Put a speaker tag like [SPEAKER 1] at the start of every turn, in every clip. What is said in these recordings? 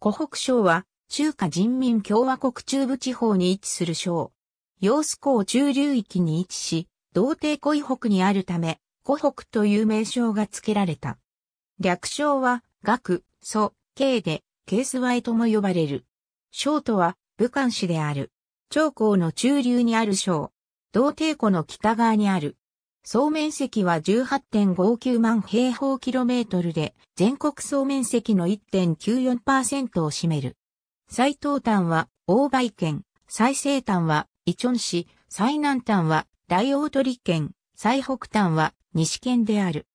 [SPEAKER 1] 湖北省は、中華人民共和国中部地方に位置する省。揚子港中流域に位置し、道帝湖以北にあるため、湖北という名称が付けられた。略称は、学、祖、慶で、ケースワイとも呼ばれる。省とは、武漢市である。長江の中流にある省。道帝湖の北側にある。総面積は18.59万平方キロメートルで、全国総面積の1.94%を占める。最東端は大梅県、最西端は伊チ市、最南端は大大鳥県、最北端は西県である。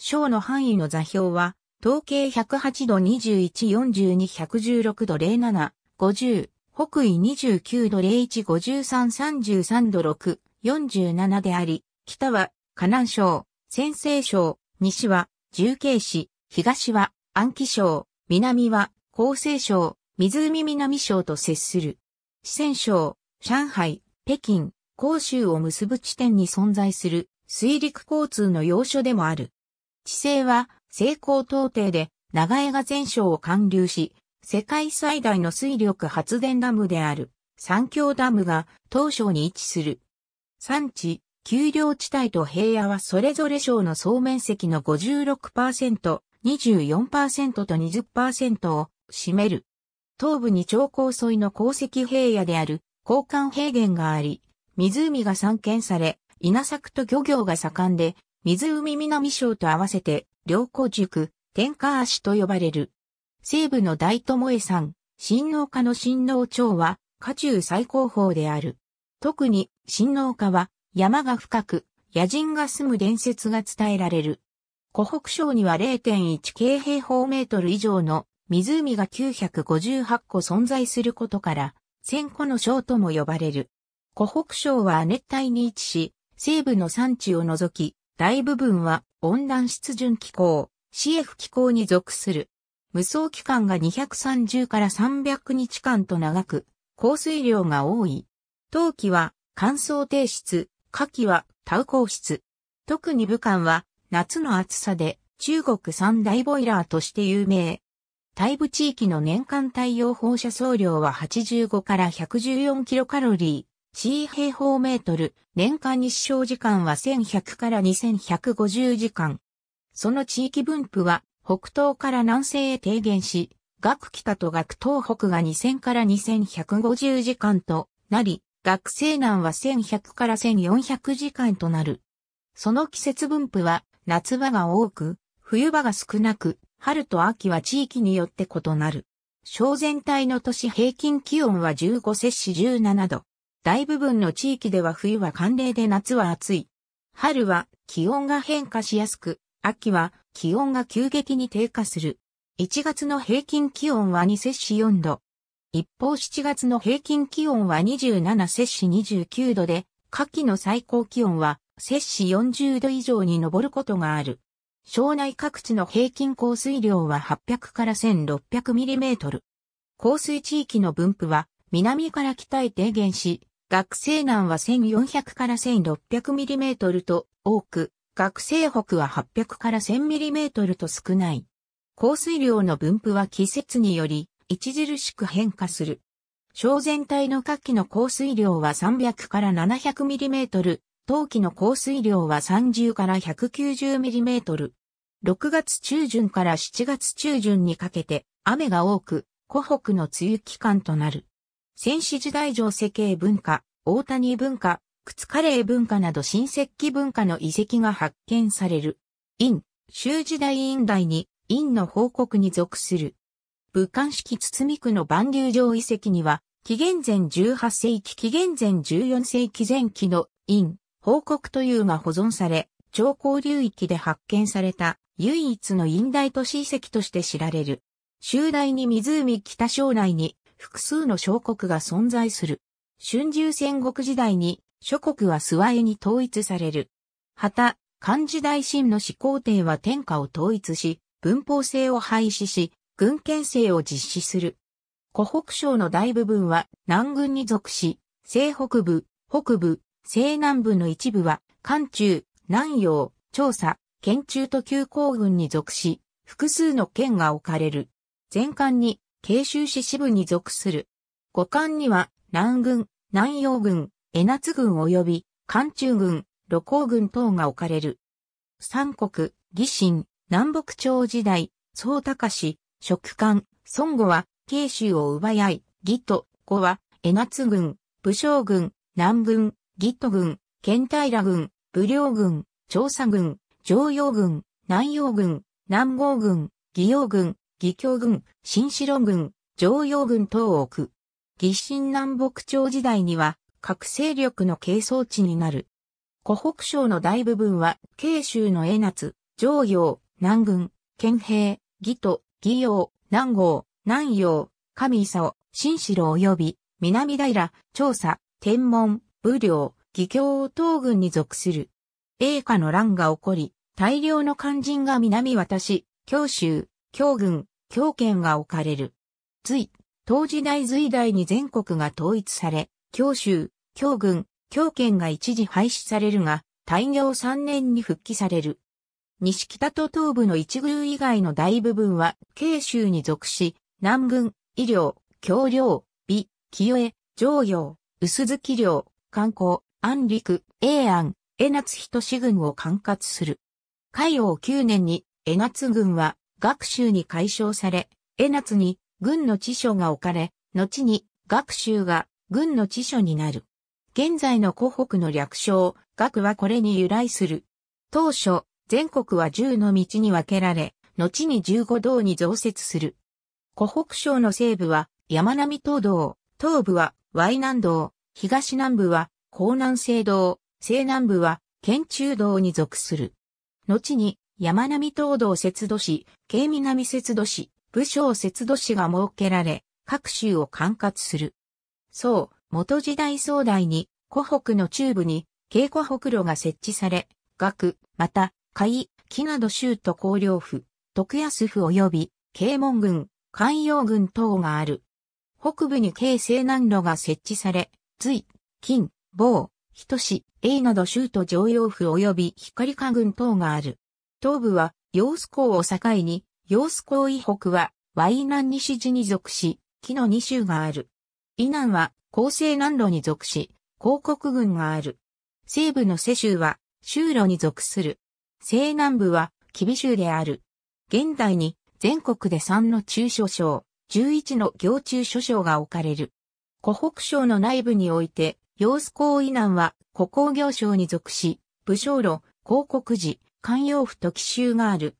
[SPEAKER 1] 省の範囲の座標は、統計108度214216度07、50、北緯29度015333度6、47であり、北は、河南省、先西省、西は、重慶市、東は、安徽省、南は、江西省、湖南省と接する。四川省、上海、北京、広州を結ぶ地点に存在する水陸交通の要所でもある。地勢は西高東低で長江が全省を貫流し、世界最大の水力発電ダムである三峡ダムが東省に位置する。産地、丘陵地帯と平野はそれぞれ省の総面積の56%、24%と20%を占める。東部に超高層いの鉱石平野である交換平原があり、湖が散見され、稲作と漁業が盛んで、湖南省と合わせて、良湖塾、天下足と呼ばれる。西部の大江山、新農家の新農町は、家中最高峰である。特に、新農家は、山が深く、野人が住む伝説が伝えられる。湖北省には0.1京平方メートル以上の湖が958個存在することから、千個の省とも呼ばれる。湖北省は熱帯に位置し、西部の山地を除き、大部分は温暖湿潤気候、CF 気候に属する。無双期間が230から300日間と長く、降水量が多い。冬季は乾燥低湿、夏季は炭鉱室。特に武漢は夏の暑さで中国三大ボイラーとして有名。大部地域の年間太陽放射総量は85から114キロカロリー。C 平方メートル、年間日照時間は1100から2150時間。その地域分布は、北東から南西へ低減し、学北と学東北が2000から2150時間となり、学生難は1100から1400時間となる。その季節分布は夏場が多く、冬場が少なく、春と秋は地域によって異なる。小全体の都市平均気温は15摂氏17度。大部分の地域では冬は寒冷で夏は暑い。春は気温が変化しやすく、秋は気温が急激に低下する。1月の平均気温は2摂氏4度、一方7月の平均気温は27摂氏29度で、夏季の最高気温は摂氏40度以上に上ることがある。省内各地の平均降水量は800から1600ミリメートル。降水地域の分布は南から北へ低減し、学生南は1400から1600ミリメートルと多く、学生北は800から1000ミリメートルと少ない。降水量の分布は季節により、著しく変化する。小全体の夏季の降水量は300から700ミリメートル、冬季の降水量は30から190ミリメートル。6月中旬から7月中旬にかけて雨が多く、湖北の梅雨期間となる。戦士時代上世系文化、大谷文化、靴カレー文化など新石器文化の遺跡が発見される。陰、州時代院代に、陰の報告に属する。武漢式み区の万流城遺跡には、紀元前18世紀紀元前14世紀前期の陰、報告というが保存され、長江流域で発見された唯一の陰大都市遺跡として知られる。集大に湖北省内に複数の小国が存在する。春秋戦国時代に諸国は諏訪江に統一される。はた、漢字大臣の始皇帝は天下を統一し、文法制を廃止し、軍憲政を実施する。湖北省の大部分は南軍に属し、西北部、北部、西南部の一部は、関中、南洋、調査、県中と旧行軍に属し、複数の県が置かれる。全館に、慶州市支部に属する。五館には、南軍、南洋軍、江夏軍及び、関中軍、露光軍等が置かれる。三国、義神、南北朝時代、総高氏、食官、孫悟は、慶州を奪い合い、義と、悟は、江夏軍、武将軍、南軍、義都軍、県平軍、武良軍、調査軍、常陽軍、南陽軍、南郷軍、義陽軍、義教軍、新城軍、常陽軍等を置く。義新南北朝時代には、各勢力の係争地になる。湖北省の大部分は、慶州の江夏、常陽、南軍、県兵、義都、義陽、南郷、南陽、上磯、新城及び、南平、調査、天文、武領、義教東軍に属する。英下の乱が起こり、大量の肝心が南渡し、京州、京軍、京県が置かれる。隋、当時代隋代に全国が統一され、京州、京軍、京県が一時廃止されるが、大業3年に復帰される。西北と東部の一宮以外の大部分は、慶州に属し、南軍、医療、橋領、美、清江、上洋、薄月領、観光、安陸、永安、江夏人志軍を管轄する。海王9年に、江夏軍は、学習に解消され、江夏に、軍の地所が置かれ、後に、学習が、軍の地所になる。現在の湖北の略称、学はこれに由来する。当初、全国は10の道に分けられ、後に15道に増設する。湖北省の西部は山並東道、東部は淮南道、東南部は江南西道、西南部は県中道に属する。後に山並東道節度市、京南節度市、武将節度市が設けられ、各州を管轄する。そう、元時代壮大に、湖北の中部に、京湖北路が設置され、学、また、海、木など州都公領府、徳安府及び、慶門郡、関陽郡等がある。北部に京西南路が設置され、隋、金、某、人市、永など州都常用府及び光下郡等がある。東部は、陽子港を境に、陽子港以北は、ナ南西地に属し、木の二州がある。以南は、広西南路に属し、広国郡がある。西部の世州は、州路に属する。西南部は、キビ州である。現代に、全国で3の中小省、11の行中小省が置かれる。湖北省の内部において、洋子港以南は、湖工業省に属し、武将路、広告寺、関陽府と奇州がある。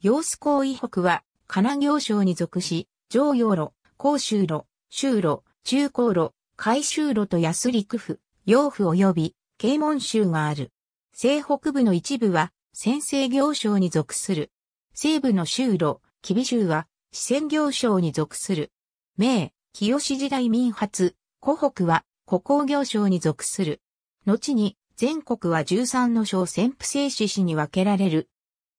[SPEAKER 1] 洋子港以北は、金行省に属し、上陽路、甲州路、州路、中高路、海州路と安陸府、陽府及び、慶門州がある。西北部の一部は、先制行商に属する。西部の州路、吉備州は、四川行商に属する。明、清時代民発、湖北は、古港行商に属する。後に、全国は13の省潜伏政止市に分けられる。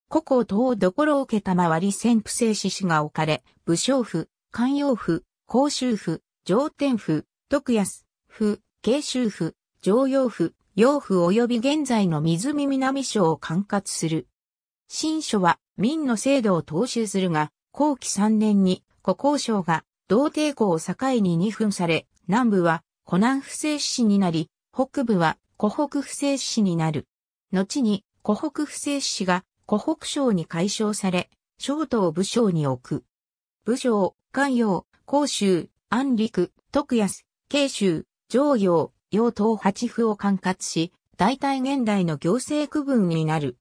[SPEAKER 1] 古港等どころを受けたまわり潜伏政止市が置かれ、武将府、官陽府、甲州府、上天府、徳安府、慶州府、常陽府、養父及び現在の湖南省を管轄する。新書は民の制度を踏襲するが、後期3年に古交省が同帝国を境に二分され、南部は湖南不正市になり、北部は湖北不正市になる。後に湖北不正市が湖北省に解消され、省を武将に置く。武将、関陽、甲州、安陸、徳安、慶州、上陽、要東八府を管轄し、大体現代の行政区分になる。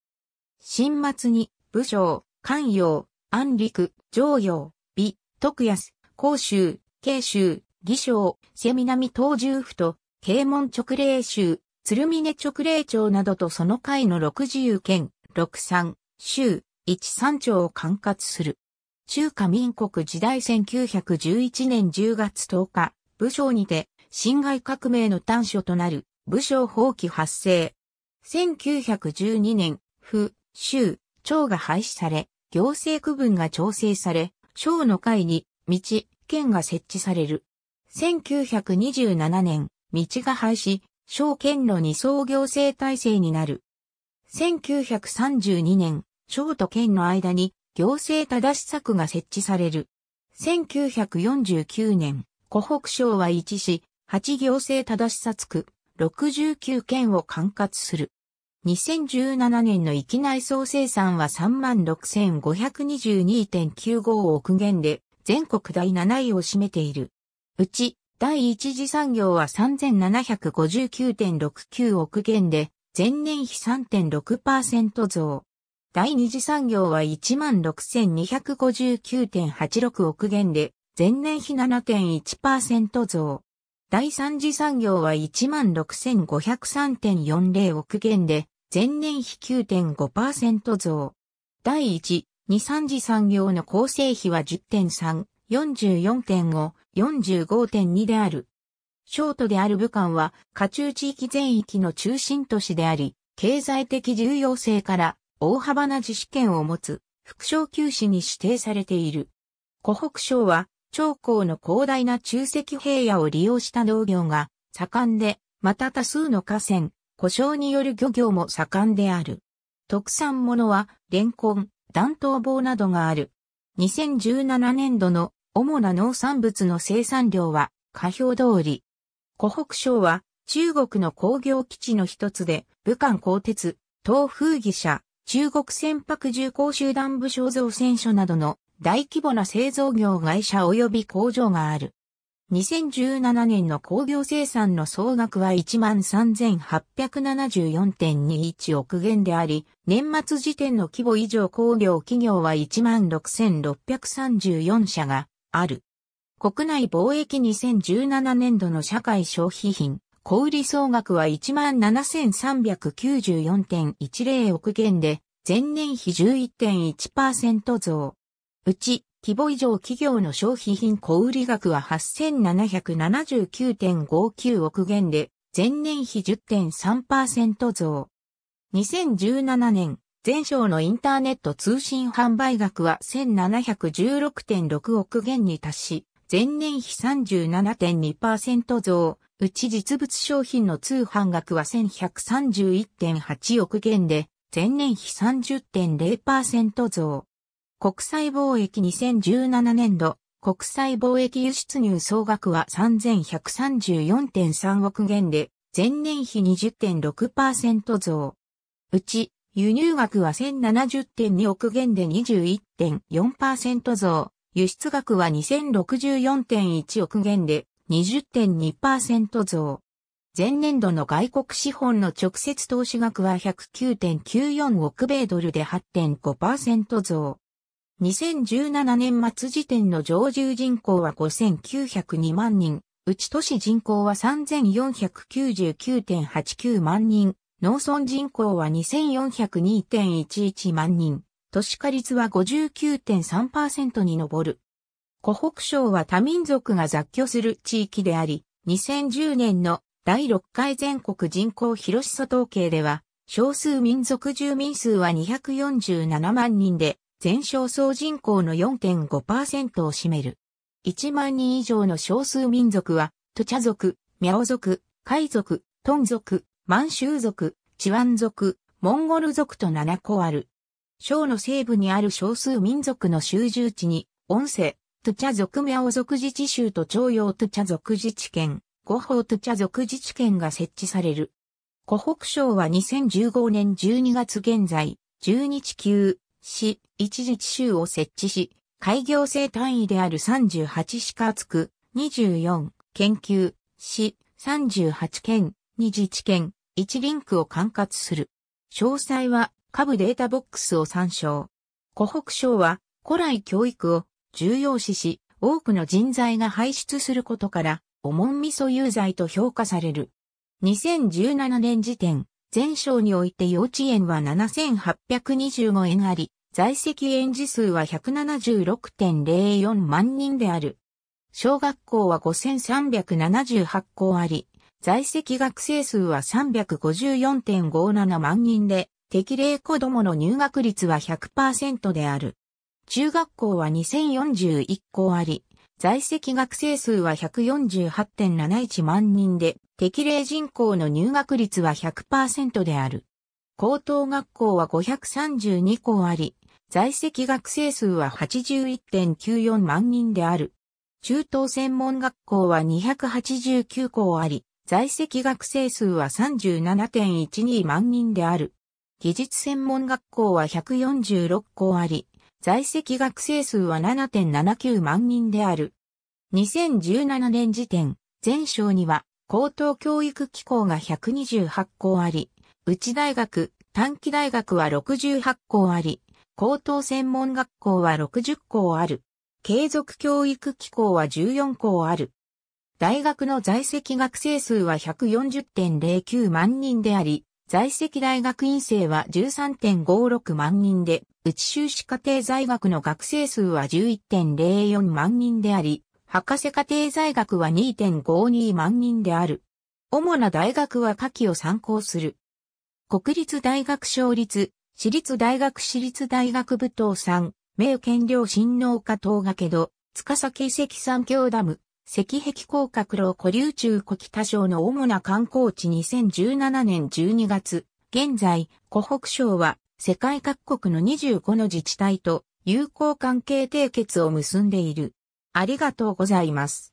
[SPEAKER 1] 新末に、武将、関陽、安陸、上陽、美、徳安、甲州、慶州、義将、瀬南東十府と、慶門直令州、鶴峰直令町などとその会の六十県、六三、州、一三町を管轄する。中華民国時代1911年10月10日、武将にて、辛亥革命の端緒となる武将放棄発生。1912年、府、州、町が廃止され、行政区分が調整され、省の会に、道、県が設置される。1927年、道が廃止、省県の二層行政体制になる。1932年、省と県の間に行政正し策が設置される。1949年、湖北省は一市、8行政正しさつく、69件を管轄する。2017年の域内総生産は36,522.95億元で、全国第7位を占めている。うち、第一次産業は3759.69億元で、前年比3.6%増。第二次産業は16,259.86億元で、前年比7.1%増。第三次産業は16,503.40億元で、前年比9.5%増。第1、2、3次産業の構成比は10.3、44.5、45.2である。ショートである武漢は、下中地域全域の中心都市であり、経済的重要性から大幅な自主権を持つ、副省休市に指定されている。湖北省は、長江の広大な中石平野を利用した農業が盛んで、また多数の河川、故障による漁業も盛んである。特産物は、レンコン、弾頭棒などがある。2017年度の主な農産物の生産量は、下表通り。湖北省は、中国の工業基地の一つで、武漢鋼鉄、東風義社、中国船舶重工集団武将造船所などの大規模な製造業会社及び工場がある。2017年の工業生産の総額は13,874.21億元であり、年末時点の規模以上工業企業は16,634社がある。国内貿易2017年度の社会消費品、小売総額は17,394.10億元で、前年比11.1%増。うち、規模以上企業の消費品小売額は8779.59億元で、前年比10.3%増。2017年、全省のインターネット通信販売額は1716.6億元に達し、前年比37.2%増、うち実物商品の通販額は1131.8億元で、前年比30.0%増。国際貿易2017年度、国際貿易輸出入総額は3134.3億元で、前年比20.6%増。うち、輸入額は1070.2億元で21.4%増、輸出額は2064.1億元で20.2%増。前年度の外国資本の直接投資額は109.94億米ドルで8.5%増。2017年末時点の常住人口は5902万人、うち都市人口は3499.89万人、農村人口は2402.11万人、都市化率は59.3%に上る。湖北省は多民族が雑居する地域であり、2010年の第6回全国人口広し素統計では、少数民族住民数は247万人で、全少総人口の4.5%を占める。1万人以上の少数民族は、トチャ族、ミャオ族、海族、トン族、満州族、チワン族、モンゴル族と7個ある。省の西部にある少数民族の集中地に、音声、トゥチャ族ミャオ族自治州と徴用トゥチャ族自治県、五方トゥチャ族自治県が設置される。湖北省は2015年12月現在、12地球、市、一自治州を設置し、開業制単位である38市か厚く、24、研究、市、38県、2自治県、1リンクを管轄する。詳細は、下部データボックスを参照。湖北省は、古来教育を重要視し、多くの人材が輩出することから、おもんみそ有罪と評価される。2017年時点、全省において幼稚園は7825円あり、在籍園児数は176.04万人である。小学校は5378校あり、在籍学生数は354.57万人で、適齢子供の入学率は100%である。中学校は2041校あり、在籍学生数は148.71万人で、適齢人口の入学率は100%である。高等学校は532校あり、在籍学生数は81.94万人である。中等専門学校は289校あり、在籍学生数は37.12万人である。技術専門学校は146校あり、在籍学生数は7.79万人である。2017年時点、全省には高等教育機構が128校あり、内大学、短期大学は68校あり、高等専門学校は60校ある。継続教育機構は14校ある。大学の在籍学生数は140.09万人であり、在籍大学院生は13.56万人で、内修士課程在学の学生数は11.04万人であり、博士課程在学は2.52万人である。主な大学は下記を参考する。国立大学省立、私立大学私立大学部等産、名県領新農家東賀けど、塚崎、石三峡ダム、石壁甲殻楼古流中古北省の主な観光地2017年12月、現在、湖北省は世界各国の25の自治体と友好関係締結を結んでいる。ありがとうございます。